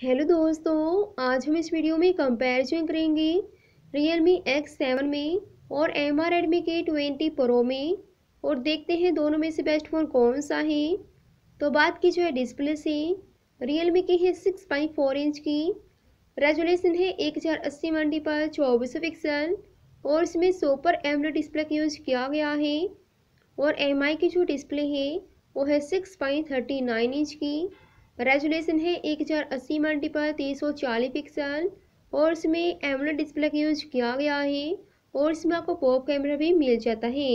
hello दोस्तों आज हम इस वीडियो में कंपैरिजन करेंगे रियल मी एक्स सेवन में और एम आर एडमी के ट्वेंटी प्रो में और देखते हैं दोनों में से बेस्ट फ़ोन कौन सा है तो बात की जो है डिस्प्ले से रियल मी की है सिक्स पॉइंट फोर इंच की रेजोलेशन है एक हज़ार अस्सी मंडी पर चौबीस पिक्सल और इसमें सुपर एम डिस्प्ले का यूज़ किया गया है और एम आई की जो डिस्प्ले है वो है six point thirty nine inch की रेजुलेशन है एक हज़ार अस्सी मल्टीपल पर तीन सौ चालीस पिक्सल और इसमें एमलेट डिस्प्ले का यूज किया गया है और इसमें आपको पॉप कैमरा भी मिल जाता है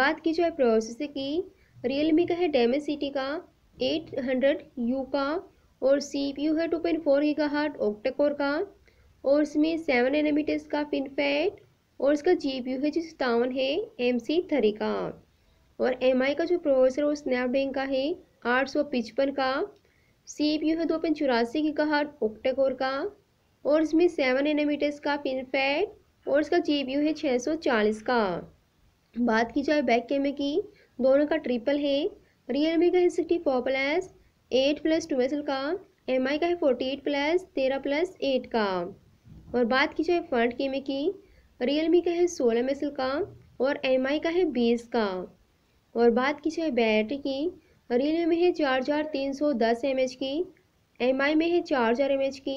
बात की जाए प्रोसेसर की रियलमी का है डेमे सिटी का एट हंड्रेड यू का और सी पी यू है two point four giga hertz octa core का और इसमें सेवन नैनोमीटर्स का फिनफैट और इसका जी पी यू है जो सतावन है एम सी थ्री का और एम आई का जो प्रोसेसर वो स्नैपड्रैगन का है आठ सौ पिचपन का सी पी यू है दो पॉइंट चौरासी की कहा ओक्टाकोर का और इसमें सेवन एमीटर्स का पिन और इसका जी है छः सौ चालीस का बात की जाए बैक कैमरे की दोनों का ट्रिपल है रियल मी का है sixty four plus eight plus two का एम का है फोर्टी एट प्लस तेरह प्लस एट का और बात की जाए फ्रंट कैमरे की रियल मी का है सोलह मेसल का और एम का है बीस का और बात की जाए बैटरी की रीले में है चार चार तीन सौ दस एम एच की एम आई में है चार चार एम एच की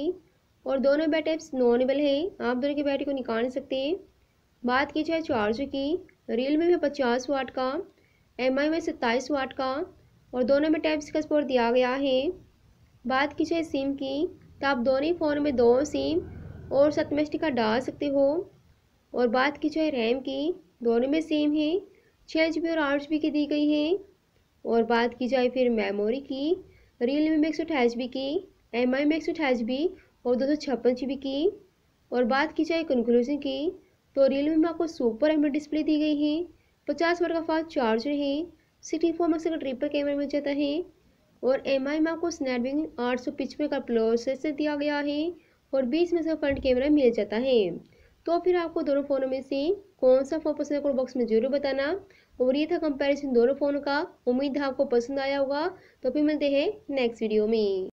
और दोनों बैटअप्स नॉनबल है आप दोनों की बैटरी को निकाल नहीं सकते बात की जाए चार्ज की रील में है पचास वाट का एम आई में सत्ताईस वाट का और दोनों में टैप्स का स्पोर्ट दिया गया है बात की जाए सिम की तो आप दोनों ही फ़ोन में दो सिम और सतमेस्टी का डाल सकते हो और बात की जाए रैम की दोनों में सेम है छः जी बी और आठ जी बी की दी गई है और बात की जाए फिर मेमोरी की रियल में एक सौ अठाईस बी की एम आई में एक सौ अठाईस बी और दो सौ छप्पन जी बी की और बात की जाए कंक्लूजन की तो रियल में आपको सुपर एम डिस्प्ले दी गई है पचास वर्ग का फास्ट चार्जर है सिक्सटी फोर मेगा का ट्रिपल कैमरा मिल जाता है और एम आई में आपको स्नैपड्रैगन आठ सौ पिचपन का प्रोसेसर दिया गया है और बीस का फ्रंट कैमरा मिल जाता है तो फिर आपको दोनों फ़ोनों में से कौन सा फ़ोन पसंद है कमेंट बॉक्स में ज़रूर बताना और ये था कंपैरिजन दोनों फ़ोन का उम्मीद है आपको पसंद आया होगा तो फिर मिलते हैं नेक्स्ट वीडियो में